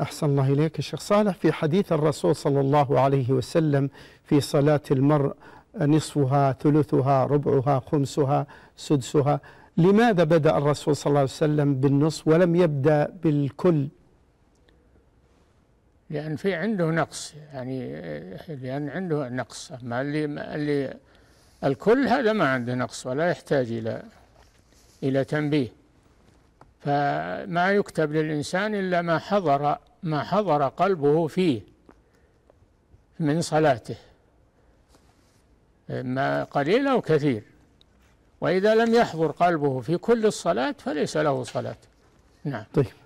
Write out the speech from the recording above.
أحسن الله إليك الشيخ صالح في حديث الرسول صلى الله عليه وسلم في صلاة المرء نصفها ثلثها ربعها خمسها سدسها لماذا بدأ الرسول صلى الله عليه وسلم بالنصف ولم يبدأ بالكل لأن في عنده نقص يعني لأن عنده نقص أما اللي, اللي الكل هذا ما عنده نقص ولا يحتاج إلى إلى تنبيه فما يكتب للإنسان إلا ما حضر ما حضر قلبه فيه من صلاته إما قليل أو كثير وإذا لم يحضر قلبه في كل الصلاة فليس له صلاة نعم طيب